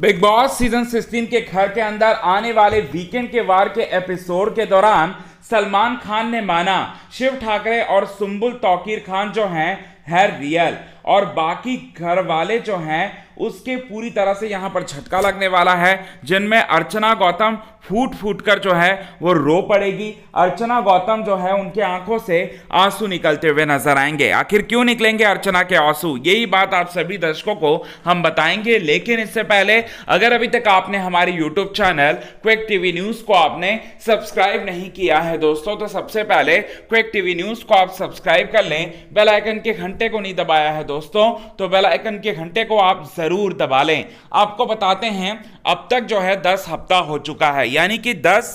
big boss season 16 के घर के अंदर आने वाले वीकेंड के वार के एपिसोड के दौरान सलमान खान ने माना शिव ठाकरे और सुम्बुल तौकीर खान जो हैं है रियल और बाकी घर वाले जो हैं उसके पूरी तरह से यहाँ पर झटका लगने वाला है जिनमें अर्चना गौतम फूट फूट कर जो है वो रो पड़ेगी अर्चना गौतम जो है उनके आंखों से आंसू निकलते हुए नजर आएंगे आखिर क्यों निकलेंगे अर्चना के आंसू यही बात आप सभी दर्शकों को हम बताएंगे लेकिन इससे पहले अगर अभी तक आपने हमारे YouTube channel quick TV news को आपने सब्सक्राइब नहीं किया है दोस्तों तो सबसे पहले क्विक टीवी न्यूज को आप सब्सक्राइब कर लें बेलाइकन के घंटे घंटे को नहीं दबाया है दोस्तों तो बेल आइकन के घंटे को आप ज़रूर दबा लें आपको बताते हैं अब तक जो है दस हफ्ता हो चुका है यानी कि दस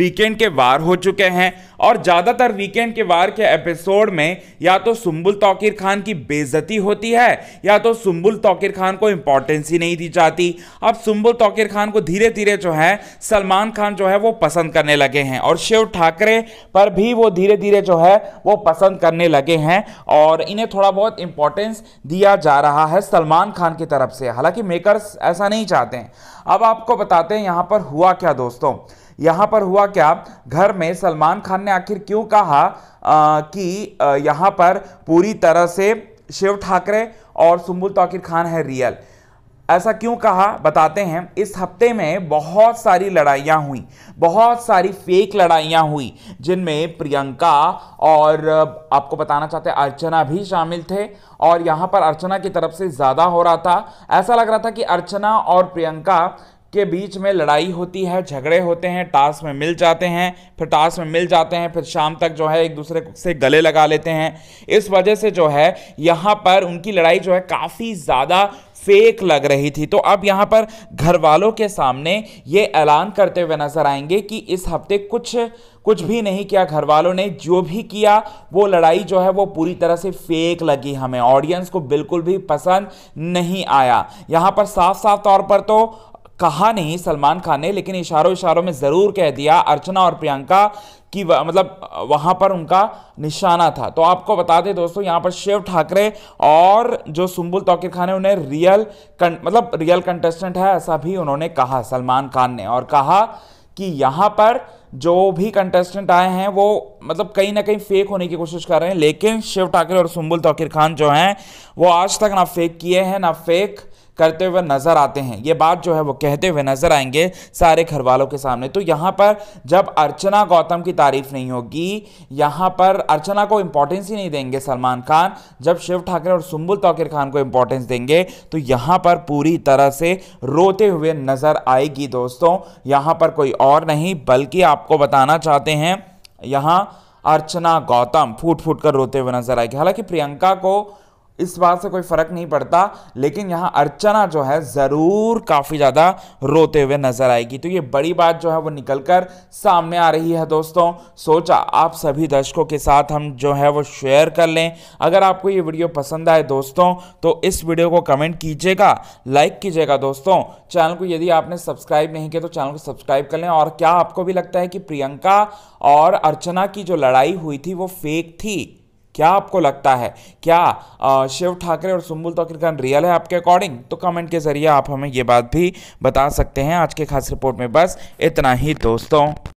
वीकेंड के वार हो चुके हैं और ज़्यादातर वीकेंड के वार के एपिसोड में या तो सुम्बुल तोकिर खान की बेजती होती है या तो सुम्बुल तोकिर खान को इंपॉर्टेंस ही नहीं दी जाती अब सुम्बुल तोकिर खान को धीरे धीरे जो है सलमान खान जो है वो पसंद करने लगे हैं और शिव ठाकरे पर भी वो धीरे धीरे जो है वो पसंद करने लगे हैं और इन्हें थोड़ा बहुत इंपॉर्टेंस दिया जा रहा है सलमान खान की तरफ से हालांकि मेकर्स ऐसा नहीं चाहते अब आपको बताते हैं यहाँ पर हुआ क्या दोस्तों यहाँ पर हुआ क्या घर में सलमान खान ने आखिर क्यों कहा आ, कि यहाँ पर पूरी तरह से शिव ठाकरे और सुम्बुल तो आखिर खान है रियल ऐसा क्यों कहा बताते हैं इस हफ्ते में बहुत सारी लड़ाइयाँ हुई बहुत सारी फेक लड़ाइयाँ हुई जिनमें प्रियंका और आपको बताना चाहते हैं अर्चना भी शामिल थे और यहाँ पर अर्चना की तरफ से ज़्यादा हो रहा था ऐसा लग रहा था कि अर्चना और प्रियंका के बीच में लड़ाई होती है झगड़े होते हैं टास्क में मिल जाते हैं फिर टास्क में मिल जाते हैं फिर शाम तक जो है एक दूसरे से गले लगा लेते हैं इस वजह से जो है यहाँ पर उनकी लड़ाई जो है काफ़ी ज़्यादा फेक लग रही थी तो अब यहाँ पर घर वालों के सामने ये ऐलान करते हुए नजर आएंगे कि इस हफ्ते कुछ कुछ भी नहीं किया घर वालों ने जो भी किया वो लड़ाई जो है वो पूरी तरह से फेक लगी हमें ऑडियंस को बिल्कुल भी पसंद नहीं आया यहाँ पर साफ साफ तौर पर तो कहा नहीं सलमान खान ने लेकिन इशारों इशारों में ज़रूर कह दिया अर्चना और प्रियंका कि मतलब वहाँ पर उनका निशाना था तो आपको बता दें दोस्तों यहाँ पर शिव ठाकरे और जो सुम्बुल तोकिर खान है उन्हें रियल कं, मतलब रियल कंटेस्टेंट है ऐसा भी उन्होंने कहा सलमान खान ने और कहा कि यहाँ पर जो भी कंटेस्टेंट आए हैं वो मतलब कहीं ना कहीं फेक होने की कोशिश कर रहे हैं लेकिन शिव ठाकरे और सुम्बुल तोकिर खान जो हैं वो आज तक ना फेक किए हैं ना फेक करते हुए नज़र आते हैं ये बात जो है वो कहते हुए नज़र आएंगे सारे घर वालों के सामने तो यहाँ पर जब अर्चना गौतम की तारीफ नहीं होगी यहाँ पर अर्चना को इंपॉर्टेंस ही नहीं देंगे सलमान खान जब शिव ठाकरे और सुम्बुल तोकिर खान को इंपॉर्टेंस देंगे तो यहाँ पर पूरी तरह से रोते हुए नज़र आएगी दोस्तों यहाँ पर कोई और नहीं बल्कि आपको बताना चाहते हैं यहाँ अर्चना गौतम फूट फूट कर रोते हुए नजर आएगी हालांकि प्रियंका को इस बात से कोई फर्क नहीं पड़ता लेकिन यहाँ अर्चना जो है ज़रूर काफ़ी ज़्यादा रोते हुए नज़र आएगी तो ये बड़ी बात जो है वो निकल कर सामने आ रही है दोस्तों सोचा आप सभी दर्शकों के साथ हम जो है वो शेयर कर लें अगर आपको ये वीडियो पसंद आए दोस्तों तो इस वीडियो को कमेंट कीजिएगा लाइक कीजिएगा दोस्तों चैनल को यदि आपने सब्सक्राइब नहीं किया तो चैनल को सब्सक्राइब कर लें और क्या आपको भी लगता है कि प्रियंका और अर्चना की जो लड़ाई हुई थी वो फेक थी क्या आपको लगता है क्या शिव ठाकरे और सुम्बुल तो आखिरकार रियल है आपके अकॉर्डिंग तो कमेंट के जरिए आप हमें ये बात भी बता सकते हैं आज के खास रिपोर्ट में बस इतना ही दोस्तों